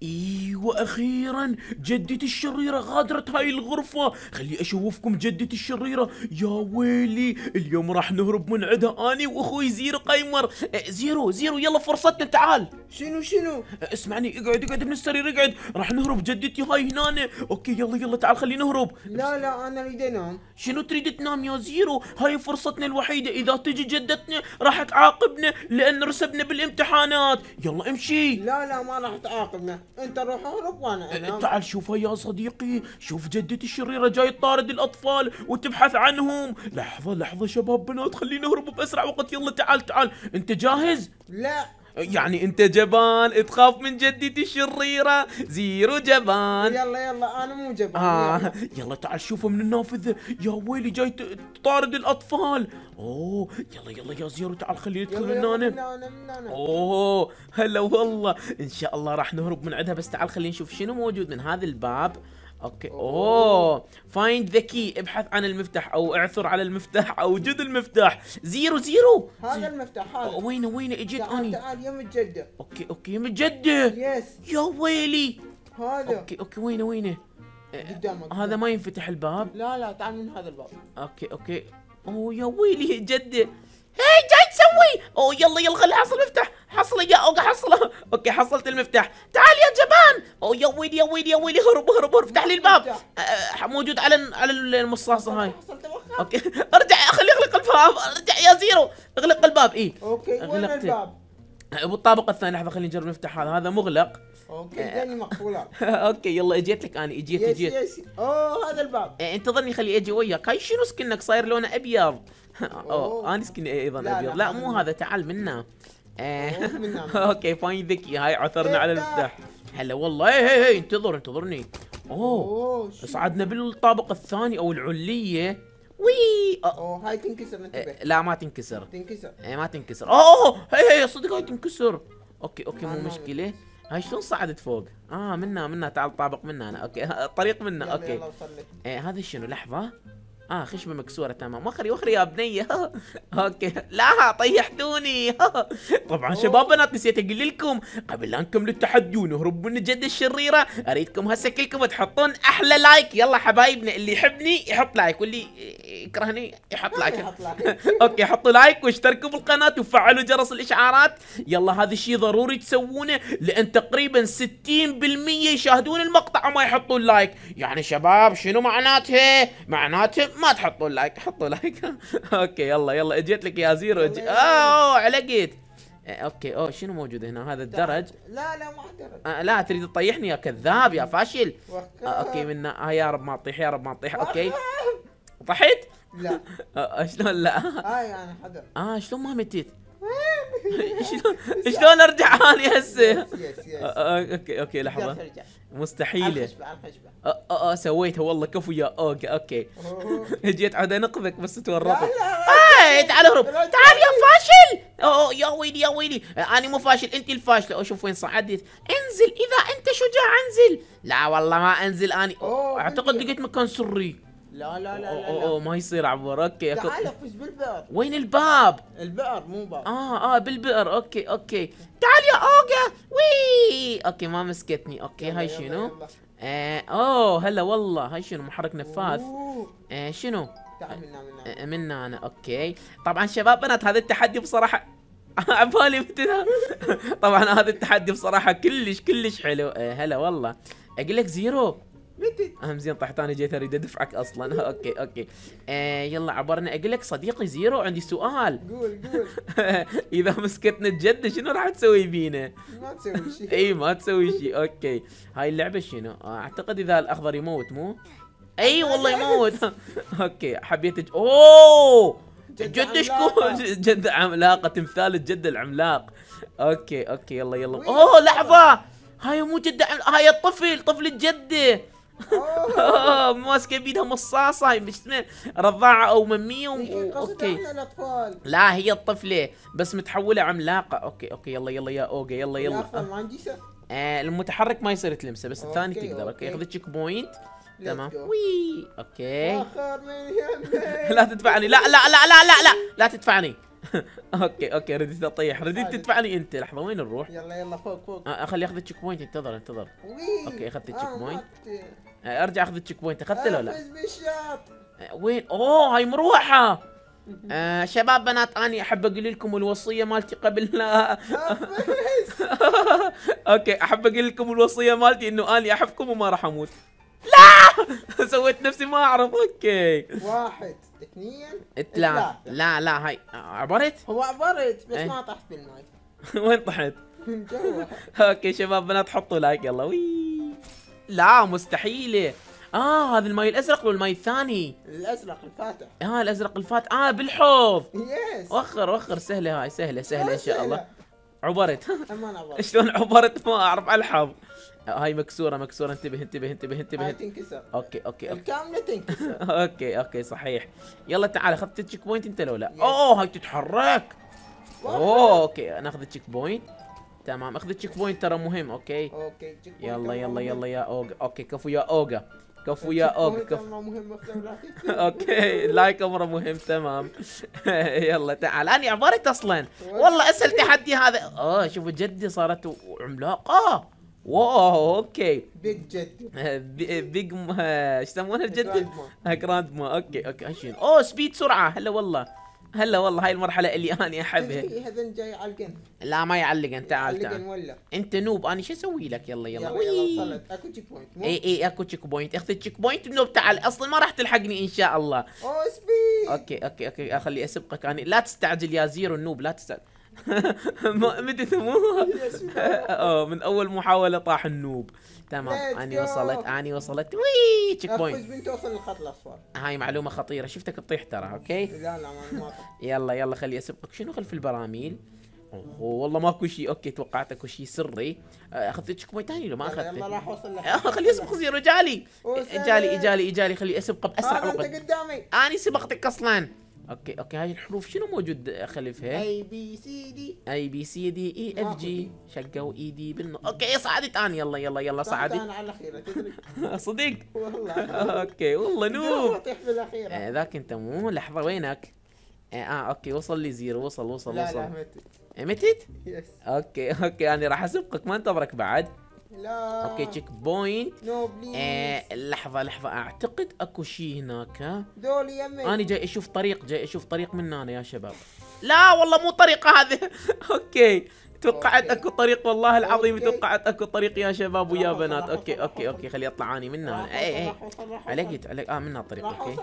E أيوة أخيرا جدتي الشريره غادرت هاي الغرفه خلي اشوفكم جدتي الشريره يا ويلي اليوم راح نهرب من عندها اني واخوي زيرو قيمر أه، زيرو زيرو يلا فرصتنا تعال شنو شنو أه، اسمعني اقعد اقعد من السرير اقعد راح نهرب جدتي هاي هنا اوكي يلا يلا تعال خلينا نهرب لا لا انا اريد انام شنو تريد تنام يا زيرو هاي فرصتنا الوحيده اذا تجي جدتنا راح تعاقبنا لان رسبنا بالامتحانات يلا امشي لا لا ما راح تعاقبنا انت روح اعرف انا انا إيه، نعم. تعال شوفها يا صديقي شوف جدتي الشريرة جاي تطارد الاطفال وتبحث عنهم لحظة لحظة شباب بنات خلينا نهرب باسرع وقت يلا تعال تعال انت جاهز لا يعني انت جبان تخاف من جدتي الشريره زيرو جبان يلا يلا انا مو جبان آه. يلا تعال شوفه من النافذه يا ويلي جاي تطارد الاطفال اوه يلا يلا يا زيرو تعال خليه يدخل من هنا اوه هلا والله ان شاء الله راح نهرب من عندها بس تعال خلينا نشوف شنو موجود من هذا الباب اوكي اوه فايند ذا كي ابحث عن المفتاح او اعثر على المفتاح او جد المفتاح زيرو زيرو هذا المفتاح هذا وينه وينه اجيت اني تعال يم الجده اوكي اوكي يم الجده يس يا ويلي هذا اوكي اوكي وينه وينه قدامك هذا ما ينفتح الباب لا لا تعال من هذا الباب اوكي اوكي اوه يا ويلي جده هاي جاي تسوي اوه يلا يلا خلي حصل مفتاح حصله يا اوكي حصله اوكي حصلت المفتاح تعال يا جبان اوه يا ويلي يا ويلي يا ويلي هرب هرب هرب افتح لي الباب آه موجود على على المصاصه هاي اوكي ارجع خلي اغلق الباب ارجع يا زيرو اغلق الباب اي اوكي وين الباب أه، بالطابق الثاني لحظه خليني اجرب نفتح هذا هذا مغلق اوكي ثاني أه. مقفوله اوكي يلا اجيت لك انا اجيت اجيت اوه هذا الباب إيه، انتظرني خلي اجي وياك هاي شنو سكنك صاير لونه ابيض اوه انا سكني إيه ايضا ابيض لا, مو هذا تعال إيه. منا اوكي فاين ذكي هاي عثرنا إيه، على المفتاح هلا والله هي هي, انتظر انتظرني اوه صعدنا بالطابق الثاني او العليه وي اوه هاي تنكسر انتبه لا ما تنكسر تنكسر اي ما تنكسر اوه هي هي صدق هاي تنكسر اوكي اوكي مو مشكله هاي شلون صعدت فوق؟ اه منا منا تعال طابق منا انا اوكي الطريق منا اوكي هذا شنو لحظه اه خشمه مكسوره تمام واخري واخري يا بنيه اوكي لا طيحتوني طبعا شباب بنات نسيت اقول لكم قبل لا نكمل التحدي ونهرب من الجده الشريره اريدكم هسه كلكم تحطون احلى لايك يلا حبايبنا اللي يحبني يحط لايك واللي يكرهني يحط لايك اوكي حطوا لايك واشتركوا بالقناه وفعلوا جرس الاشعارات يلا هذا الشيء ضروري تسوونه لان تقريبا 60% يشاهدون المقطع وما يحطون لايك يعني شباب شنو معناته معناته ما تحطوا لايك حطوا لايك اوكي يلا يلا اجيت لك يا زيرو اجي اوه علقت إيه، اوكي اوه شنو موجود هنا هذا الدرج لا لا ما درج آه لا تريد تطيحني يا كذاب يا فاشل آه اوكي من آه يا رب ما اطيح يا رب ما اطيح اوكي طحت لا آه، آه، شلون لا اي آه، يعني انا حدر اه شلون ما متيت شلون شلون ارجع اني هسه اوكي اوكي لحظه مستحيله الخشبه الخشبه اه اه سويتها والله كفو يا اوكي اوكي جيت عاد انقذك بس تورطت آه، تعال اهرب تعال يا فاشل اوه يا ويلي يا ويلي انا مو فاشل انت الفاشله شوف وين صعدت انزل اذا انت شجاع انزل لا والله ما انزل اني اعتقد لقيت مكان سري لا لا لا أوه, أوه, أوه ما يصير عبور اوكي تعال افوز بالبئر وين الباب؟ البئر مو باب اه اه بالبئر اوكي اوكي تعال يا اوجا وي اوكي ما مسكتني اوكي هاي شنو؟ آه اوه هلا والله هاي شنو محرك نفاث آه شنو؟ تعال منا منا آه، منا انا اوكي طبعا شباب بنات هذا التحدي بصراحه عبالي متنا طبعا هذا التحدي بصراحه كلش كلش حلو آه هلا والله اقول لك زيرو متى اهم زين طحت انا جيت اريد ادفعك اصلا اوكي اوكي آه يلا عبرنا اقول لك صديقي زيرو عندي سؤال قول قول اذا مسكتنا الجد شنو راح تسوي بينا؟ ما تسوي شيء اي ما تسوي شيء اوكي هاي اللعبه شنو؟ آه، اعتقد اذا الاخضر يموت مو؟ اي والله يموت اوكي حبيت اوه جد شكون جد عملاقه تمثال الجد العملاق اوكي اوكي يلا يلا اوه لحظه هاي مو جد هاي الطفل طفل الجده اوه ماسكه بيدها مصاصه رضاعه او مميه و... اوكي لا هي الطفله بس متحوله عملاقه اوكي اوكي يلا يلا يا اوجا يلا يلا ما عندي آه المتحرك ما يصير تلمسه بس الثاني تقدر اوكي ياخذ تشيك بوينت تمام وي اوكي لا تدفعني لا لا لا لا لا لا لا تدفعني اوكي اوكي رديت اطيح رديت طيب. تدفعني انت لحظه وين نروح يلا يلا فوق فوق خلي اخذ تشيك بوينت انتظر انتظر اوكي اخذت تشيك بوينت ارجع اخذ التشيك بوينت اخذته ولا لا؟ وين؟ اوه هاي مروحه آه شباب بنات اني احب اقول لكم الوصيه مالتي قبل لا اوكي احب اقول لكم الوصيه مالتي انه اني احبكم وما راح اموت لا سويت نفسي ما اعرف اوكي واحد اثنين ثلاثة لا لا هاي عبرت؟ هو عبرت بس إيه. ما طحت بالماي وين طحت؟ اوكي شباب بنات حطوا لايك يلا وييي لا مستحيلة اه هذا الماي الازرق والماي الثاني الازرق الفاتح اه الازرق الفاتح اه بالحوض يس وخر وخر سهلة هاي سهلة سهلة ان شاء الله عبرت عبرت شلون عبرت ما اعرف على الحظ هاي مكسوره مكسوره انتبه انتبه انتبه انتبه تنكسر اوكي اوكي الكامله تنكسر اوكي اوكي صحيح يلا تعال اخذت التشيك بوينت انت لو لا اوه هاي تتحرك اوه اوكي ناخذ التشيك بوينت تمام اخذ تشيك بوينت ترى مهم اوكي اوكي يلا يلا يلا يا اوغا اوكي كفو يا اوغا كفو يا اوغا كفو اوكي لايك امره مهم تمام يلا تعال انا عبارك اصلا والله اسهل تحدي هذا اه شوفوا جدي صارت عملاقه واو اوكي بيج جد بيج ايش يسمونها الجد؟ جراند ما اوكي اوكي اوه سبيد سرعه هلا والله هلا والله هاي المرحله اللي انا احبها هذا جاي يعلقن لا ما يعلق أنت تعال تعال ولا انت نوب انا شو اسوي لك يلا يلا يلا, وصلت اكو تشيك بوينت اي اي اكو تشيك بوينت اخذ تشيك بوينت نوب تعال اصلا ما راح تلحقني ان شاء الله أو سبيد اوكي اوكي اوكي اخلي اسبقك انا لا تستعجل يا زيرو النوب لا تستعجل ما مدتموه اه من اول محاوله طاح النوب تمام اني وصلت اني وصلت وي تشيك بوينت بنت توصل الخط الاصفر هاي معلومه خطيره شفتك تطيح ترى اوكي لا لا ما يلا يلا خلي اسبقك شنو خلف البراميل اوه والله ماكو شيء اوكي توقعت اكو شيء سري أه، اخذت تشيك بوينت ثاني لو ما اخذت يلا راح اوصل لك آه، خلي اسبق زيرو رجالي اجالي اجالي اجالي خلي اسبق باسرع وقت انت قدامي اني سبقتك اصلا اوكي اوكي هاي الحروف شنو موجود خلفها؟ اي بي سي دي اي بي سي دي اي اف جي شقوا واي e دي بالم... اوكي صعدت انا يلا يلا يلا صعدت انا على الاخيره تدري صدق؟ والله اوكي والله نور آه إيه، ذاك انت مو لحظه وينك؟ آه, اه اوكي وصل لي زيرو وصل وصل لا وصل لا متت إيه، متت؟ يس اوكي اوكي انا راح اسبقك ما انتظرك بعد لا اوكي تشيك بوينت نو بليز آه لحظه لحظه اعتقد اكو شيء هناك ها دول يمين انا جاي اشوف طريق جاي اشوف طريق من هنا يا شباب لا والله مو طريقه هذه اوكي توقعت اكو طريق والله العظيم توقعت اكو طريق يا شباب ويا بنات اوكي اوكي اوكي خلي اطلع اني من هنا اي اي عليك عليك اه هنا الطريق اوكي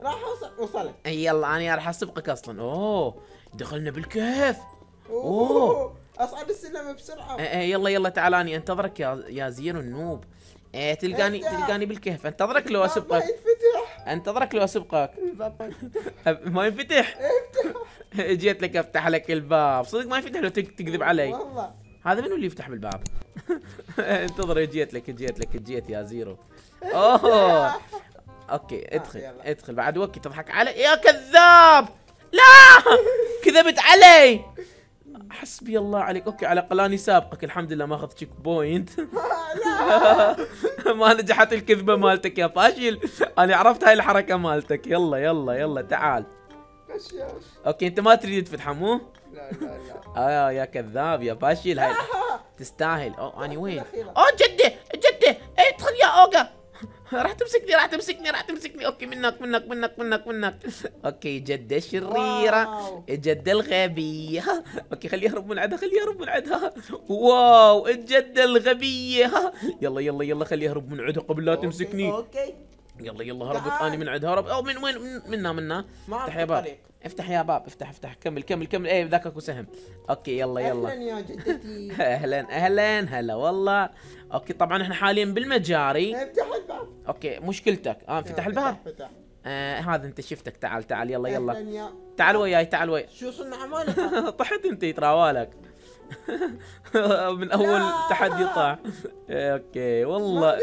راح اوصل وصلت إيه، يلا انا راح اسبقك اصلا اوه دخلنا بالكهف اوه اصعد السلم بسرعه آه يلا يلا تعال اني انتظرك يا يا زين النوب ايه تلقاني تلقاني بالكهف انتظرك لو اسبقك ينفتح انتظرك لو اسبقك ما ينفتح جيت لك افتح لك الباب صدق ما ينفتح لو تكذب علي والله هذا منو اللي يفتح بالباب انتظر جيت لك جيت لك جيت يا زيرو اوه اوكي آه، ادخل ادخل بعد وقت تضحك علي يا كذاب لا كذبت علي حسبي الله عليك اوكي على الاقل اني سابقك الحمد لله ما اخذت تشيك بوينت ما نجحت الكذبه مالتك يا فاشل انا عرفت هاي الحركه مالتك يلا يلا يلا تعال اوكي انت ما تريد تفتحه مو؟ لا لا لا آه يا كذاب يا فاشل هاي تستاهل اوه اني وين؟ اوه جده إيه، جده ادخل يا اوجا راح تمسكني راح تمسكني راح تمسكني اوكي منك منك منك منك منك اوكي جدة الشريرة جدة الغبية اوكي خليه يهرب من عندها خليه يهرب من عندها واو الجدة الغبية يلا يلا يلا خليه يهرب من عندها قبل لا تمسكني اوكي يلا يلا هربت انا من عندها هرب او من وين منا منا افتح يا باب افتح يا باب افتح افتح كمل كمل كمل ايه ذاك اكو سهم اوكي يلا يلا اهلا يا جدتي اهلا اهلا هلا والله اوكي طبعا احنا حاليا بالمجاري إيه، افتح اوكي مشكلتك اه انفتح الباب فتح آه هذا انت شفتك تعال تعال يلا يلا تعال وياي تعال وياي شو صنع مالك طحت انت يتراوالك من اول تحدي طاح اوكي والله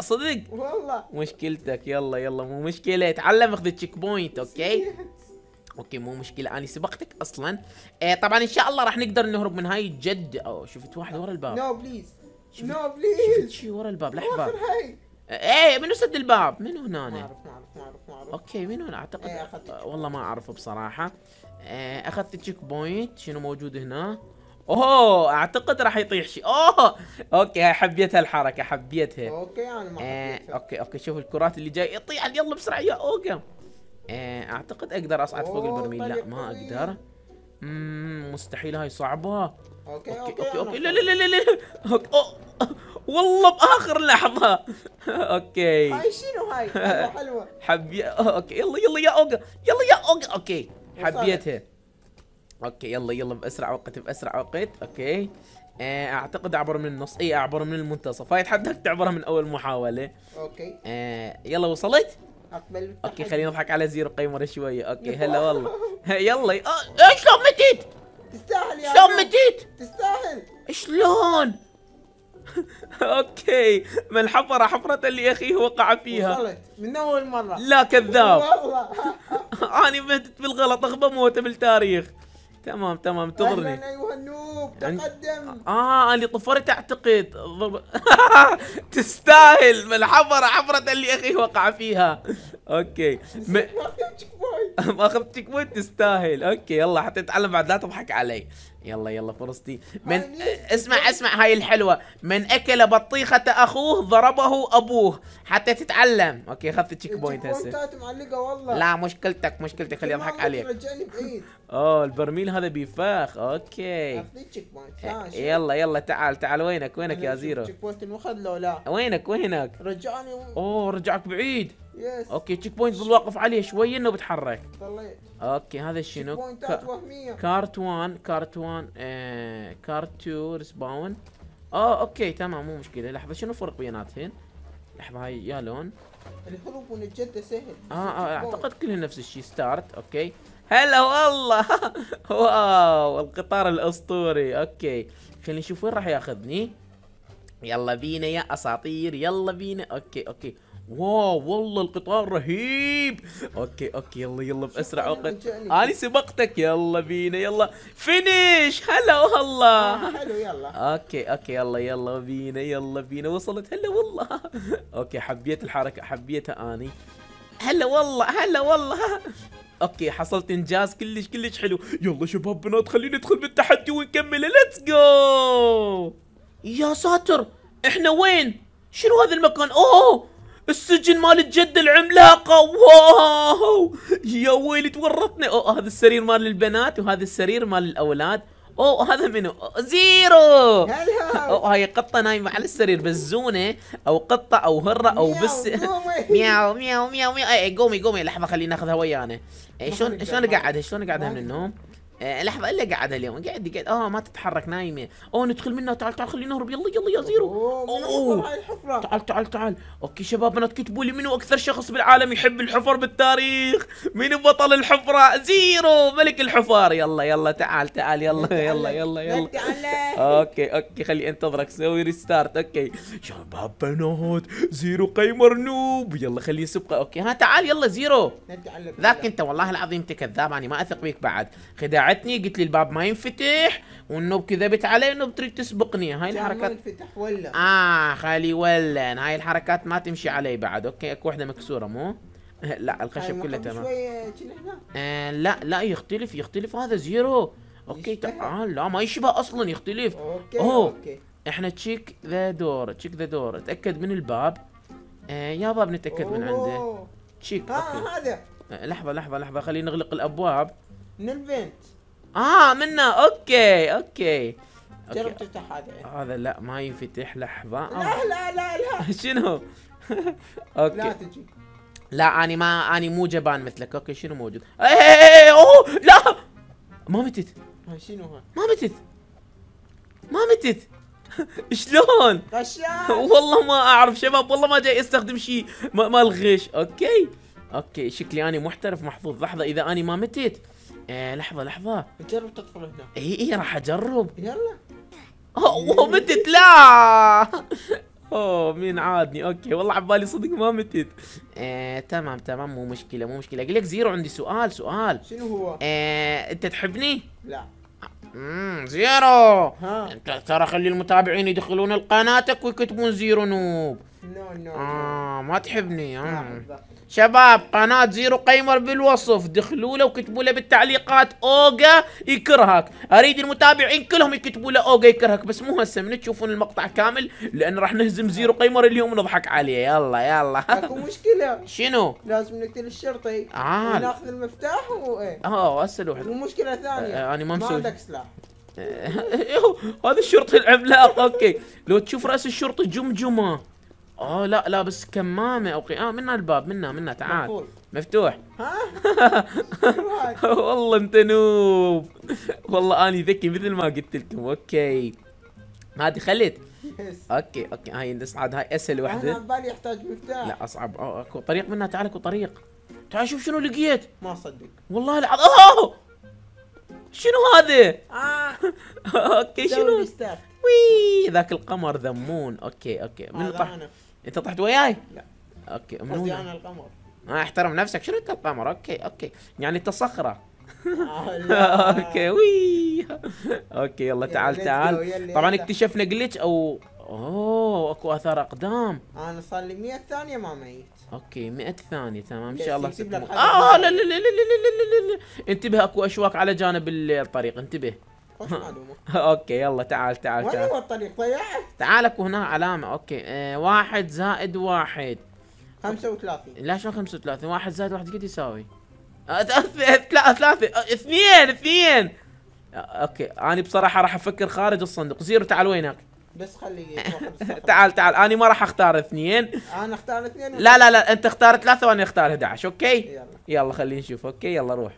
صدق والله مشكلتك يلا يلا مو مشكله اتعلم اخذ التشيك بوينت اوكي اوكي مو مشكله انا سبقتك اصلا آه طبعا ان شاء الله راح نقدر نهرب من هاي الجد او شفت واحد ورا الباب نو بليز نو بليز شفت شي ورا الباب لحظه ايه منو سد الباب؟ منو هنا؟ ما اعرف ما اعرف ما اعرف ما اعرف اوكي منو هنا؟ اعتقد إيه أخذت والله ما اعرفه بصراحة إيه اخذت تشيك بوينت شنو موجود هنا؟ اوه اعتقد راح يطيح شيء اوه اوكي حبيتها الحركة حبيتها اوكي انا ما إيه اوكي اوكي شوف الكرات اللي جاي يطيح يلا بسرعة يا اوكا إيه، اعتقد اقدر اصعد فوق البرميل لا ما اقدر مستحيل هاي صعبة اوكي اوكي اوكي, أوكي. لا لا لا لا اوكي والله باخر لحظه اوكي هاي شنو هاي حلوه حبي اوكي يلا يلا يا اوجا يلا يا اوجا اوكي حبيتها اوكي يلا يلا باسرع وقت باسرع وقت اوكي آه، اعتقد اعبر من النص اي اعبر من المنتصف هاي تحدك تعبرها من اول محاوله اوكي آه، يلا وصلت اقبل اوكي خلينا نضحك على زيرو قيمر شويه اوكي هلا والله يلا آه، ايش شلون متيت تستاهل يا شلون متيت تستاهل شلون اوكي من حفر حفرة لأخيه وقع فيها وصلت من أول مرة لا كذاب اني أنا بالغلط أخبى موته بالتاريخ تمام تمام تغرني اهلا ايها النوب يعني تقدم اه اللي طفرت اعتقد تستاهل من حفر حفرة اللي اخي وقع فيها اوكي ما اخذت تشيك بوينت تستاهل اوكي يلا حتى تتعلم بعد لا تضحك علي يلا يلا فرصتي من اسمع اسمع هاي الحلوه من اكل بطيخه اخوه ضربه ابوه حتى تتعلم اوكي اخذت تشيك بوينت هسه معلقه والله لا مشكلتك مشكلتك خلي اضحك عليك اه البرميل هذا بيفاخ اوكي إيه، يلا يلا تعال تعال وينك وينك يا زيرو تشيك بوينت انوخذ لو لا وينك وينك رجعني اوه رجعك بعيد يس اوكي تشيك بوينت ظل واقف عليه شوي انه بتحرك اوكي هذا شنو؟ كارت 1 كارت 1 كارت 2 ريسباون اه اوكي تمام مو مشكله لحظه شنو الفرق بيناتهن؟ لحظه هاي يا لون الهروب من الجده سهل اه, آه اعتقد كلهم نفس الشيء ستارت اوكي هلا والله واو القطار الاسطوري اوكي خلينا نشوف وين راح ياخذني يلا بينا يا اساطير يلا بينا اوكي اوكي واو والله القطار رهيب اوكي اوكي يلا يلا باسرع وقت انا سبقتك يلا بينا يلا فينيش هلا والله آه، حلو يلا اوكي اوكي يلا يلا بينا يلا بينا وصلت هلا والله اوكي حبيت الحركه حبيتها اني هلا والله هلا والله اوكي حصلت انجاز كلش كلش حلو يلا شباب بنات خلينا ندخل بالتحدي ونكمل ليتس جو يا ساتر احنا وين شنو هذا المكان اوه السجن مال الجد العملاقة واو يا ويلي تورطنا اوه هذا السرير مال البنات وهذا السرير مال الاولاد اوه هذا منو؟ زيرو اوه هاي قطة نايمة على السرير بزونة او قطة او هرة او بس مياو مياو مياو مياو اي قومي قومي لحظة خلينا ناخذها ويانا إيه، شلون شلون اقعدها شلون اقعدها من النوم؟ آه لحظه الا قاعده اليوم قاعد قاعد اه ما تتحرك نايمه اوه ندخل منها تعال تعال خلينا نهرب يلا يلا يا زيرو اوه, أوه. الحفرة. تعال تعال تعال اوكي شباب انا تكتبوا لي منو اكثر شخص بالعالم يحب الحفر بالتاريخ مين بطل الحفره زيرو ملك الحفار يلا يلا تعال تعال يلا يلا يلا يلا, يلا. اوكي اوكي خلي انتظرك سوي ريستارت اوكي شباب بنات زيرو قيمر نوب يلا خليه يسبقه اوكي ها تعال يلا زيرو ذاك انت والله العظيم انت كذاب انا ما اثق فيك بعد خدع ساعدتني قلت لي الباب ما ينفتح والنوب كذبت علي انه تريد تسبقني هاي الحركات ما ينفتح ولا اه خلي ولا هاي الحركات ما تمشي علي بعد اوكي اكو وحده مكسوره مو لا الخشب كله تمام شويه آه لا لا يختلف يختلف هذا زيرو اوكي تعال لا ما يشبه اصلا يختلف اوكي أوه. اوكي احنا تشيك ذا دور تشيك ذا دور تاكد من الباب آه باب نتاكد أوه. من عنده تشيك ها هذا آه، لحظه لحظه لحظه خلينا نغلق الابواب من البنت اه منه اوكي اوكي جرب تفتح هذا هذا لا ما ينفتح لحظة لا لا لا لا آه. شنو؟ اوكي لا تجي لا اني ما اني مو جبان مثلك اوكي شنو موجود؟ ايه, إيه،, إيه،, إيه، اوه لا ما متت شنو هاي؟ ما متت ما متت شلون؟ والله ما اعرف شباب والله ما جاي استخدم شيء مال غش اوكي اوكي شكلي اني محترف محظوظ لحظة اذا اني ما متت آه لحظه لحظه جرب تدخل هنا اي اي راح اجرب يلا اوه متت لا اوه مين عادني اوكي والله عبالي صدق ما متت آه تمام تمام مو مشكله مو مشكله اقول لك زيرو عندي سؤال سؤال شنو هو؟ آه انت تحبني؟ لا امم زيرو ها. انت ترى خلي المتابعين يدخلون القناتك ويكتبون زيرو نوب نو نو اه ما تحبني آه. شباب قناة زيرو قيمر بالوصف دخلوا له وكتبوا له بالتعليقات اوجا يكرهك اريد المتابعين كلهم يكتبوا له اوجا يكرهك بس مو هسه من تشوفون المقطع كامل لان راح نهزم زيرو قيمر اليوم ونضحك عليه يلا يلا اكو مشكله شنو لازم نقتل الشرطي آه. ناخذ المفتاح و إيه. اه هسه لوحده ومشكله ثانيه آه انا ما مسوي ما عندك سلاح هذا الشرطي العملاق اوكي لو تشوف راس الشرطي جمجمه اه لا لا بس كمامه او قيام آه، منا الباب منا منا تعال مفتوح ها والله انت نوب والله اني ذكي مثل ما قلت لكم اوكي هذه خليت اوكي اوكي هاي نصعد هاي اسهل وحده انا بالي يحتاج مفتاح لا اصعب أو اكو طريق منها تعال اكو طريق تعال شوف شنو لقيت ما اصدق والله العظيم اوه شنو هذا؟ آه. اوكي شنو؟ وي ذاك القمر ذمون اوكي اوكي من طح انت طحت وياي؟ لا اوكي من قصدي انا القمر آه احترم نفسك شنو انت القمر اوكي اوكي يعني انت صخره آه، اوكي وي اوكي يلا تعال تعال طبعا اكتشفنا جلتش او اوه اكو اثار اقدام انا صار لي 100 ثانيه ما ميت اوكي 100 ثانيه تمام ان شاء الله اه لا لا لا لا لا لا لا انتبه اكو اشواك على جانب الطريق انتبه معلومه اوكي يلا تعال تعال تعال وين هو الطريق ضيعت تعالك وهنا علامه اوكي آه، واحد زائد واحد 35 لا شلون 35 واحد زائد واحد قد يساوي آه، ثلاثة آه، اثنين اثنين اوكي انا بصراحة راح افكر خارج الصندوق زيرو تعال وينك بس خليه تعال تعال انا ما راح اختار اثنين انا اختار اثنين لا لا لا انت اختار ثلاثة وانا اختار 11 اوكي يلا يلا خلينا نشوف اوكي يلا روح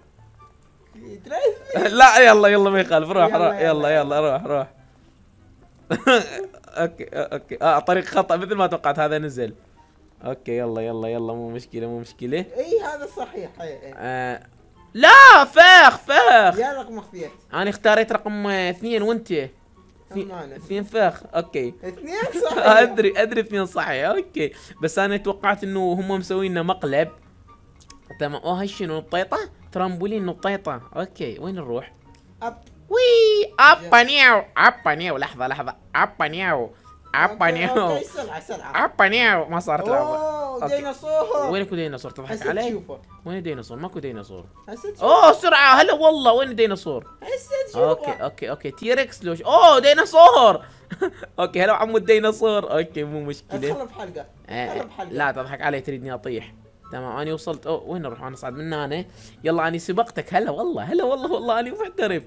لا يلا يلا ما يخالف روح روح يلا يلا روح روح اوكي اوكي اه طريق خطا مثل ما توقعت هذا نزل اوكي يلا يلا يلا مو مشكله مو مشكله اي هذا صحيح اي اي آه، لا فخ فخ يا رقم اختيار انا اختاريت رقم آه، اثنين وانت اثنين فخ اوكي اثنين صحيح ادري ادري اثنين صحيح اوكي بس انا توقعت انه هم مسوين لنا مقلب تمام اوه هاي شنو الطيطه ترامبولين نطيطة اوكي وين نروح؟ اب وي ابا نياو ابا نياو لحظة لحظة ابا نياو ابا نياو ابا نياو ما صارت لعبة اوه ديناصور وينكو ديناصور تضحك علي؟ وين ديناصور؟ ماكو ديناصور اوه سرعة هلا والله وين ديناصور؟ اوكي اوكي اوكي تيركس لوش اوه ديناصور اوكي هلا عمو الديناصور اوكي مو مشكلة خرب بحلقه إيه، لا تضحك علي تريدني اطيح تمام اني وصلت أو وين اروح انا اصعد من هنا يلا اني سبقتك هلا والله هلا والله والله اني محترف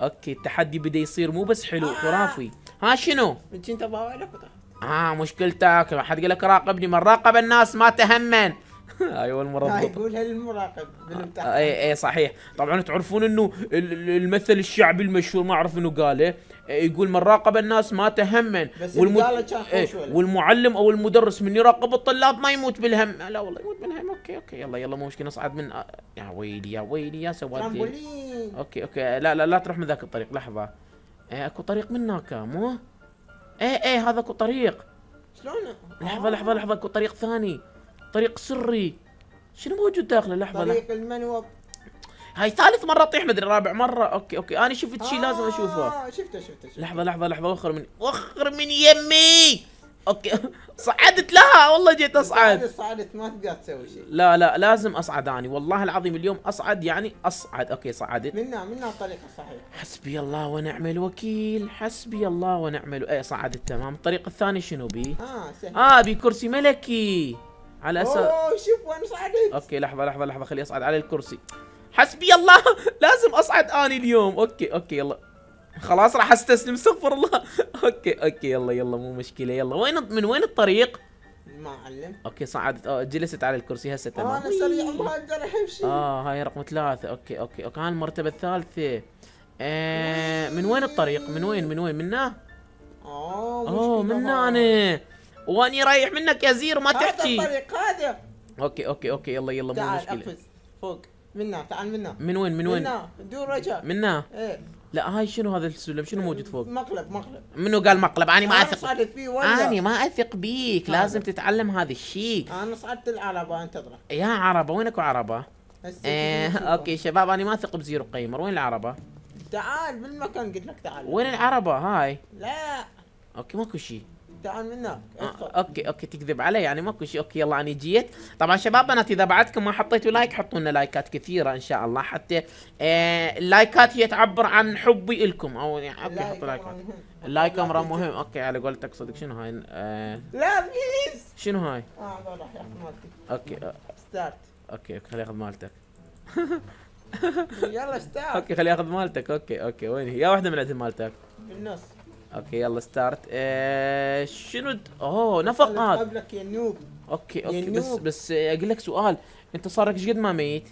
اوكي التحدي بدا يصير مو بس حلو آه. خرافي ها شنو؟ انت ابغى لك اه مشكلتك ما حد قال لك راقبني من راقب الناس ما تهمن هاي اول مره يقولها المراقب بالامتحان آه، اي اي صحيح طبعا تعرفون انه المثل الشعبي المشهور ما اعرف انه قاله يقول من راقب الناس ما تهمن والم... إيه، والمعلم او المدرس من يراقب الطلاب ما يموت بالهم لا والله يموت بالهم اوكي اوكي يلا يلا مو مشكله نصعد من يا ويلي يا ويلي يا سواد اوكي اوكي لا لا لا تروح من ذاك الطريق لحظه إيه، اكو طريق من هناك مو ايه ايه هذا اكو طريق شلون لحظه لحظه لحظه اكو طريق ثاني طريق سري شنو موجود داخله لحظه طريق المنوب هاي ثالث مره اطيح مدري رابع مره اوكي اوكي انا شفت شيء آه لازم اشوفه شفته شفته شفت. لحظه لحظه لحظه وخر من وخر من يمي اوكي صعدت لها والله جيت اصعد صعدت ما تقدر تسوي شيء لا لا لازم اصعد اني والله العظيم اليوم اصعد يعني اصعد اوكي صعدت منا منا الطريق الصحيح حسبي الله ونعم الوكيل حسبي الله ونعم الوكيل اي صعدت تمام الطريق الثاني شنو بي؟ اه سهل اه بي كرسي ملكي على اساس اوه شوف وين صعدت اوكي لحظه لحظه لحظه خلي اصعد على الكرسي حسبي الله لازم اصعد اني اليوم اوكي اوكي يلا خلاص راح استسلم استغفر الله اوكي اوكي يلا يلا مو مشكله يلا وين من وين الطريق ما علم اوكي صعدت أو آه، جلست على الكرسي هسه تمام انا سريع ما اقدر امشي اه هاي رقم ثلاثة اوكي اوكي اوكي هاي المرتبة الثالثة آه من وين الطريق من وين من وين منا آه، اوه اوه منا انا واني رايح منك يا زير ما تحكي هذا الطريق هذا اوكي اوكي اوكي يلا يلا مو مشكلة تعال فوق منا تعال منا من وين من وين؟ منا دور رجاء منا ايه لا هاي شنو هذا السلم شنو إيه، موجود فوق؟ مقلب مقلب منو قال مقلب؟ اني ما اثق انا فيه ولا اني ما اثق بيك لازم تتعلم هذا الشيء انا صعدت العربه انتظرك يا عربه وين اكو عربه؟ ايه اوكي شباب انا ما اثق بزيرو قيمر وين العربه؟ تعال بالمكان قلت لك تعال وين العربه هاي؟ لا اوكي ماكو شيء تعال من هناك آه اوكي اوكي تكذب علي يعني ماكو شيء اوكي يلا انا جيت طبعا شباب بنات اذا بعدكم ما حطيتوا لايك حطوا لنا لايكات كثيره ان شاء الله حتى آه اللايكات هي تعبر عن حبي لكم او يعني اوكي حطوا لايكات اللايك امر مهم اوكي على قولتك صدق شنو هاي آه، لا بليز شنو هاي؟ اه راح ياخذ اوكي آه. ستارت اوكي خليه ياخذ مالتك يلا ستارت اوكي خليه ياخذ مالتك اوكي اوكي وين هي؟ يا واحده من عند مالتك بالنص اوكي يلا ستارت ايه شنو اوه نفقات قبلك يا نوب اوكي اوكي بس بس آه، اقول لك سؤال انت صار لك ايش قد ما ميت؟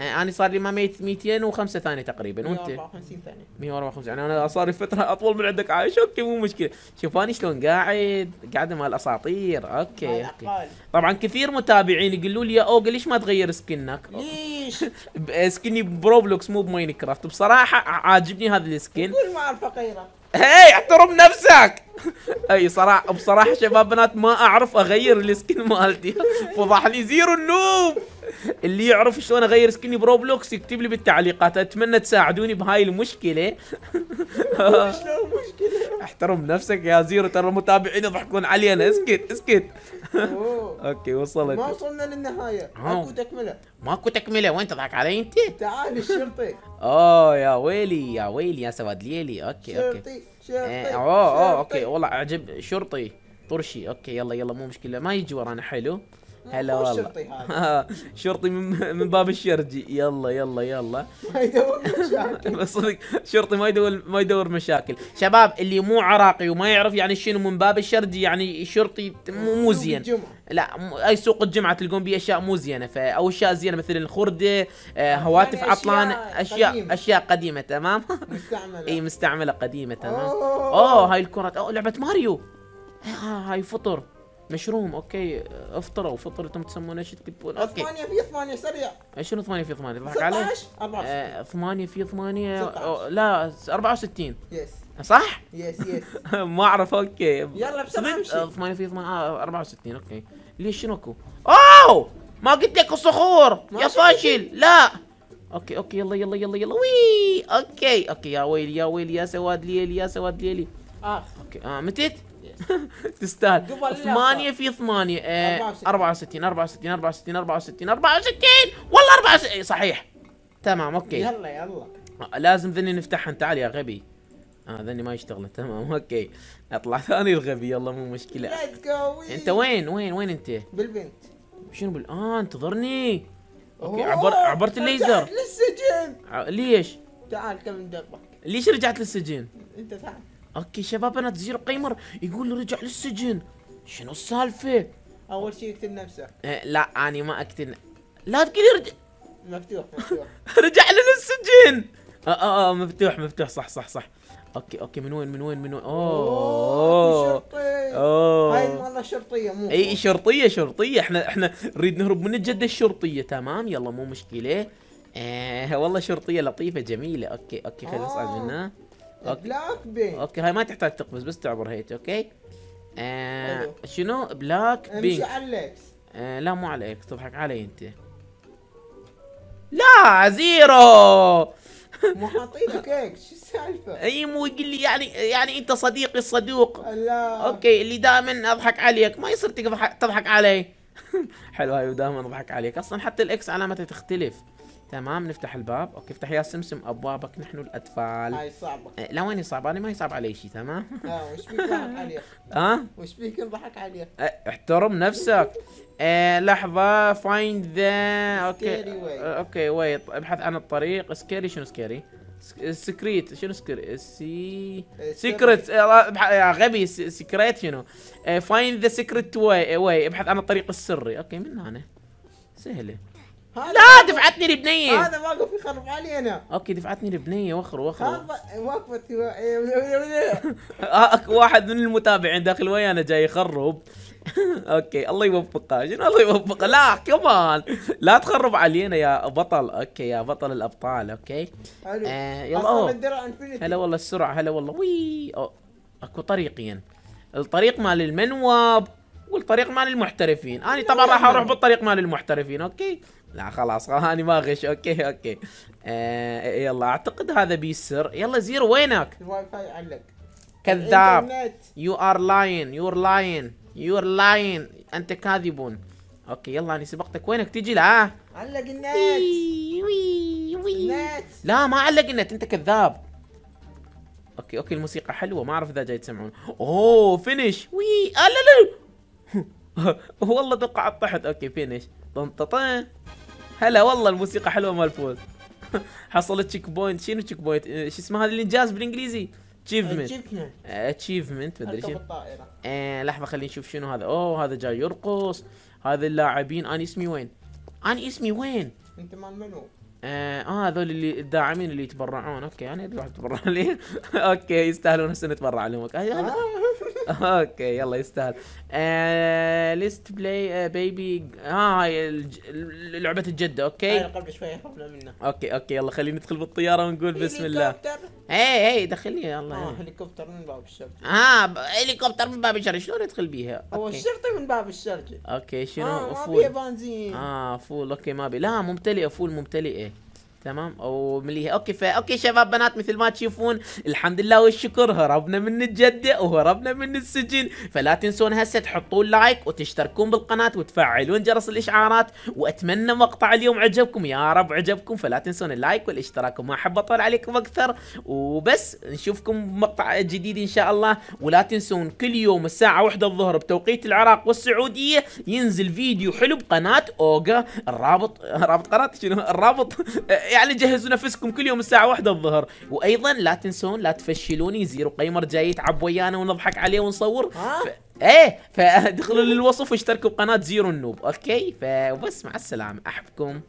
آه، انا صار لي ما ميت 205 ثانيه تقريبا وانت 154 ثانيه 154 يعني انا صار لي فتره اطول من عندك عايش آه، اوكي مو مشكله شوف انا شلون قاعد قاعده مع الاساطير اوكي, أوكي. طبعا كثير متابعين يقولوا لي يا اوجا ليش ما تغير سكنك ليش سكني بروبلوكس مو بماين كرافت بصراحه عاجبني هذا السكن كل ما اعرفه غيره هاي احترم نفسك اي صراحه بصراحه شباب بنات ما اعرف اغير السكن مالتي فضح لي زيرو النوب اللي يعرف شلون اغير سكني بروبلوكس يكتب لي بالتعليقات اتمنى تساعدوني بهاي المشكله شلون مشكله احترم نفسك يا زيرو ترى المتابعين يضحكون علي انا اسكت اسكت اوكي وصلت ما وصلنا للنهايه ماكو تكمله ماكو تكمله وين تضحك علي انت؟ تعال الشرطي اوه يا ويلي يا ويلي يا سواد ليلي اوكي شرطي. اوكي شرطي إيه، اوه اوه اوكي والله عجب شرطي طرشي اوكي يلا يلا مو مشكله ما يجي ورانا حلو آه، هلا والله شرطي من, من باب الشرجي يلا يلا يلا ما يدور مشاكل صدق شرطي ما يدور ما يدور مشاكل شباب اللي مو عراقي وما يعرف يعني شنو من باب الشرجي يعني شرطي مو زين لا اي سوق الجمعه تلقون بيه اشياء مو زينه او اشياء زينه مثل الخرده آه، يعني هواتف يعني عطلان اشياء قديمة. اشياء قديمه تمام مستعمله اي مستعمله قديمه تمام اوه, أوه هاي الكره أوه لعبه ماريو آه، هاي فطر مشروم اوكي افطروا انتم تسمونه ايش تكتبون اوكي 8 في 8 سريع شنو 8 في 8 ضحك علي 16 24 8 في 8 لا 64 يس صح؟ يس يس ما اعرف اوكي يلا بسرعه امشي 8 في 8 آه 64 آه، اوكي ليش شنو اكو؟ اوه ما قلت لك الصخور يا فاشل لا اوكي اوكي يلا يلا يلا يلا وي اوكي اوكي يا ويلي يا ويلي يا سواد ليلي يا سواد ليلي اخ اوكي اه متت؟ تستاهل 8 في 8 64 64 64 64 64 والله 64 إيه، صحيح تمام اوكي يلا يلا لازم ذني نفتحها تعال يا غبي اه ذني ما يشتغل تمام اوكي اطلع ثاني الغبي يلا مو مشكله انت وين وين وين انت بالبنت شنو بال اه انتظرني اوكي عبر عبرت الليزر للسجن ليش تعال كم دقه ليش رجعت للسجن انت تعال اوكي شباب انا تزير قيمر يقول رجع للسجن شنو السالفه؟ اول شيء يقتل نفسه إيه لا اني ما اقتل لا تقول رجع مفتوح مفتوح رجع للسجن آه،, اه اه مفتوح مفتوح صح صح صح اوكي اوكي من وين من وين من وين اوه اوه هاي والله شرطيه مو اي شرطيه شرطيه احنا احنا نريد نهرب من الجده الشرطيه تمام يلا مو مشكله آه والله شرطيه لطيفه جميله اوكي اوكي خلينا نصعد آه. منها بلاك بينك اوكي هاي ما تحتاج تقفز بس تعبر هيك اوكي آه شنو بلاك بينك امشي على الاكس آه لا مو على الاكس تضحك علي انت لا زيرو مو حاطينك اكس شو السالفه؟ اي مو يقول لي يعني يعني انت صديقي الصدوق لا اوكي اللي دائما اضحك عليك ما يصير تضحك تضحك علي حلو هاي ودائما اضحك عليك اصلا حتى الاكس علامته تختلف تمام نفتح الباب اوكي افتح يا سمسم ابوابك نحن الاطفال هاي صعبه إيه، لا وين صعبه انا ما يصعب علي شيء تمام اه وش بيك ضحك عليك ها آه؟ وش بيك ضحك عليك إيه، احترم نفسك إيه، آه لحظة فايند ذا اوكي اوكي ويت ابحث عن الطريق سكيري شنو سكيري؟ سكريت شنو سكري سي سكريت يا غبي سكريت شنو فايند ذا سكريت واي ابحث عن الطريق السري اوكي من هنا سهله لا دفعتني لبنيه هذا واقف يخرب علي انا اوكي دفعتني لبنيه وخر وخر وقفت واحد من المتابعين داخل ويانا جاي يخرب اوكي الله يوفقه شنو الله يوفقه لا كمان لا تخرب علينا يا بطل اوكي يا بطل الابطال اوكي حلو آه يلا هلا والله السرعه هلا والله وي اكو طريقين الطريق مال المنوب والطريق مال المحترفين انا طبعا راح اروح بالطريق مال المحترفين اوكي لا خلاص هاني ما غش اوكي اوكي آه يلا اعتقد هذا بي السر يلا زير وينك الواي فاي علق كذاب يو ار لاين يو ار لاين يو ار لاين انت كاذب اوكي يلا انا سبقتك وينك تجي لا علق النت وي وي وي لا ما علق النت انت كذاب اوكي اوكي الموسيقى حلوه ما اعرف اذا جاي تسمعون اوه فينيش وي آه لا لا والله توقعت طحت اوكي فينيش طن هلا والله الموسيقى حلوه مال فوز حصلت تشيك بوينت شنو تشيك إيه، بوينت شو اسمه هذا الانجاز بالانجليزي اتشيفمنت اتشيفمنت مدري شنو إيه، لحظه خلينا نشوف شنو هذا اوه هذا جاي يرقص هذا اللاعبين انا اسمي وين انا اسمي وين انت مال منو إيه، اه هذول اللي الداعمين اللي يتبرعون اوكي انا ادري راح اتبرع لي اوكي يستاهلون هسه نتبرع لهم آه، اوكي يلا يستاهل آه، ليست بلاي بيبي آه، ها آه، هاي لعبه الجده اوكي أيوة، قبل شوي هربنا منها اوكي اوكي يلا خلينا ندخل بالطياره ونقول بسم الله هي هي دخلني يلا اه هليكوبتر من باب الشرج اه هليكوبتر من باب الشرج شلون ادخل بيها؟ هو الشرطي من باب الشرج اوكي شنو؟ اه ما بنزين اه فول اوكي ما بي لا ممتلئه فول ممتلئه تمام او مليها اوكي فا اوكي شباب بنات مثل ما تشوفون الحمد لله والشكر هربنا من الجده وهربنا من السجن فلا تنسون هسه تحطون لايك وتشتركون بالقناه وتفعلون جرس الاشعارات واتمنى مقطع اليوم عجبكم يا رب عجبكم فلا تنسون اللايك والاشتراك وما احب اطول عليكم اكثر وبس نشوفكم بمقطع جديد ان شاء الله ولا تنسون كل يوم الساعه 1 الظهر بتوقيت العراق والسعوديه ينزل فيديو حلو بقناه اوجا الرابط رابط قناه شنو الرابط يعني جهزوا نفسكم كل يوم الساعه واحدة الظهر وايضا لا تنسون لا تفشلوني زيرو قيمر جاي يتعب ويانا ونضحك عليه ونصور ف... ايه فادخلوا للوصف واشتركوا بقناه زيرو النوب اوكي فبس مع السلامه احبكم